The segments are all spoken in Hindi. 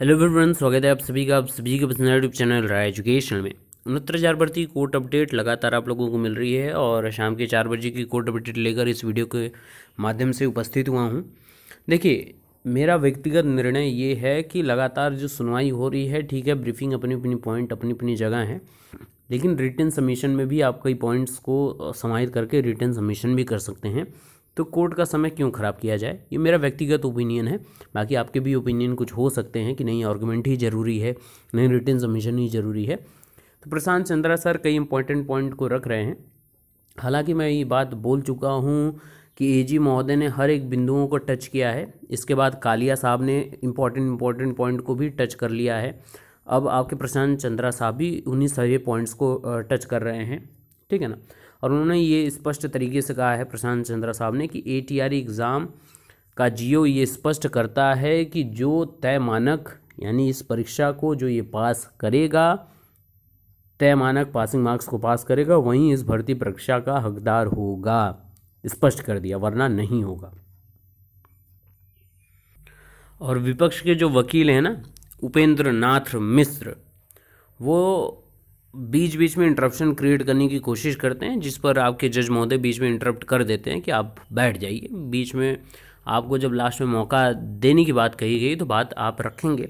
हेलो एवरीवन स्वागत है आप सभी का आप सभी के पसंद यूट्यूब चैनल राय एजुकेशन में उनहत्तर हजार भर्ती कोर्ट अपडेट लगातार आप लोगों को मिल रही है और शाम के चार बजे की कोर्ट अपडेट लेकर इस वीडियो के माध्यम से उपस्थित हुआ हूँ देखिए मेरा व्यक्तिगत निर्णय ये है कि लगातार जो सुनवाई हो रही है ठीक है ब्रीफिंग अपनी अपनी पॉइंट अपनी अपनी जगह है लेकिन रिटर्न सबमिशन में भी आप कई पॉइंट्स को समाहित करके रिटर्न सबमिशन भी कर सकते हैं तो कोर्ट का समय क्यों ख़राब किया जाए ये मेरा व्यक्तिगत ओपिनियन है बाकी आपके भी ओपिनियन कुछ हो सकते हैं कि नहीं आर्गूमेंट ही ज़रूरी है नहीं रिटर्न सबमिशन ही ज़रूरी है तो प्रशांत चंद्रा सर कई इंपॉर्टेंट पॉइंट को रख रहे हैं हालांकि मैं ये बात बोल चुका हूँ कि जी महोदय ने हर एक बिंदुओं को टच किया है इसके बाद कालिया साहब ने इम्पॉर्टेंट इम्पोर्टेंट पॉइंट को भी टच कर लिया है अब आपके प्रशांत चंद्रा साहब भी उन्हीं सारे पॉइंट्स को टच कर रहे हैं ठीक है ना और उन्होंने ये स्पष्ट तरीके से कहा है प्रशांत चंद्रा साहब ने कि ए e एग्ज़ाम का जियो ये स्पष्ट करता है कि जो तय मानक यानी इस परीक्षा को जो ये पास करेगा तय मानक पासिंग मार्क्स को पास करेगा वहीं इस भर्ती परीक्षा का हकदार होगा स्पष्ट कर दिया वरना नहीं होगा और विपक्ष के जो वकील हैं ना उपेंद्र नाथ मिश्र वो बीच बीच में इंटरप्शन क्रिएट करने की कोशिश करते हैं जिस पर आपके जज महोदय बीच में इंटरप्ट कर देते हैं कि आप बैठ जाइए बीच में आपको जब लास्ट में मौका देने की बात कही गई तो बात आप रखेंगे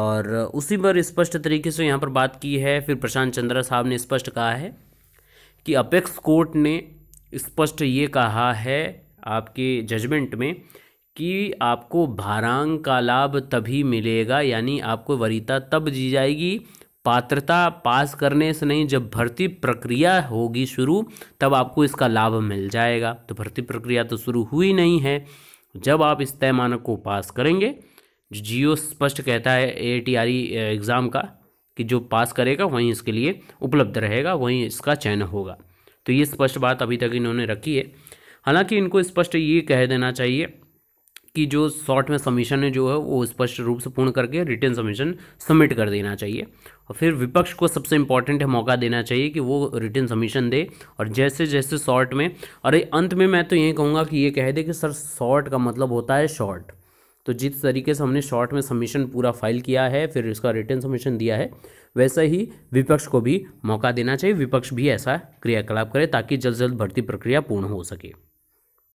और उसी पर स्पष्ट तरीके से यहाँ पर बात की है फिर प्रशांत चंद्रा साहब ने स्पष्ट कहा है कि अपेक्स कोर्ट ने स्पष्ट ये कहा है आपके जजमेंट में कि आपको भारांग का लाभ तभी मिलेगा यानी आपको वरीता तब दी जाएगी पात्रता पास करने से नहीं जब भर्ती प्रक्रिया होगी शुरू तब आपको इसका लाभ मिल जाएगा तो भर्ती प्रक्रिया तो शुरू हुई नहीं है जब आप इस तय मानक को पास करेंगे जो जियो स्पष्ट कहता है ए e, एग्ज़ाम का कि जो पास करेगा वहीं इसके लिए उपलब्ध रहेगा वहीं इसका चयन होगा तो ये स्पष्ट बात अभी तक इन्होंने रखी है हालांकि इनको स्पष्ट ये कह देना चाहिए की जो शॉर्ट में समीशन है जो है वो स्पष्ट रूप से पूर्ण करके रिटर्न समीशन सबमिट कर देना चाहिए और फिर विपक्ष को सबसे इम्पॉर्टेंट है मौका देना चाहिए कि वो रिटर्न समीशन दे और जैसे जैसे शॉर्ट में अरे अंत में मैं तो यही कहूँगा कि ये कह दे कि सर शॉर्ट का मतलब होता है शॉर्ट तो जिस तरीके से हमने शॉर्ट में सबमिशन पूरा फाइल किया है फिर इसका रिटर्न सबमिशन दिया है वैसा ही विपक्ष को भी मौका देना चाहिए विपक्ष भी ऐसा क्रियाकलाप करे ताकि जल्द जल्द भर्ती प्रक्रिया पूर्ण हो सके